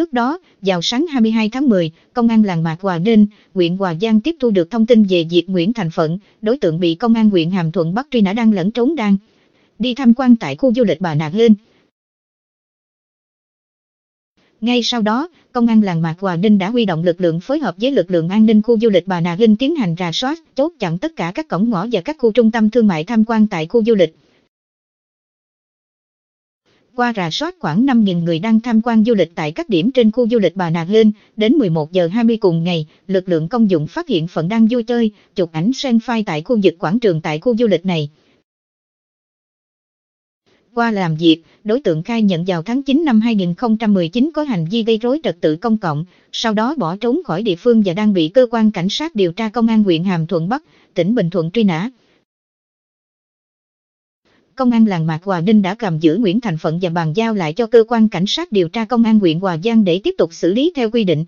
Trước đó, vào sáng 22 tháng 10, Công an làng Mạc Hòa Ninh, huyện Hòa Giang tiếp thu được thông tin về việc Nguyễn Thành Phận, đối tượng bị Công an huyện Hàm Thuận bắt truy nã đang lẫn trốn đang đi tham quan tại khu du lịch Bà Nà Hên. Ngay sau đó, công an làng Mạc Hòa Ninh đã huy động lực lượng phối hợp với lực lượng an ninh khu du lịch Bà Nà Linh tiến hành rà soát, chốt chặn tất cả các cổng ngõ và các khu trung tâm thương mại tham quan tại khu du lịch qua rà soát khoảng 5.000 người đang tham quan du lịch tại các điểm trên khu du lịch Bà Nà Lên, đến 11 giờ 20 cùng ngày, lực lượng công dụng phát hiện phận đang vui chơi, chụp ảnh sen phai tại khu vực quảng trường tại khu du lịch này. Qua làm việc, đối tượng khai nhận vào tháng 9 năm 2019 có hành vi gây rối trật tự công cộng, sau đó bỏ trốn khỏi địa phương và đang bị cơ quan cảnh sát điều tra công an huyện Hàm Thuận Bắc, tỉnh Bình Thuận truy nã công an làng Mạc Hòa Ninh đã cầm giữ Nguyễn Thành Phận và bàn giao lại cho cơ quan cảnh sát điều tra công an huyện Hòa Giang để tiếp tục xử lý theo quy định.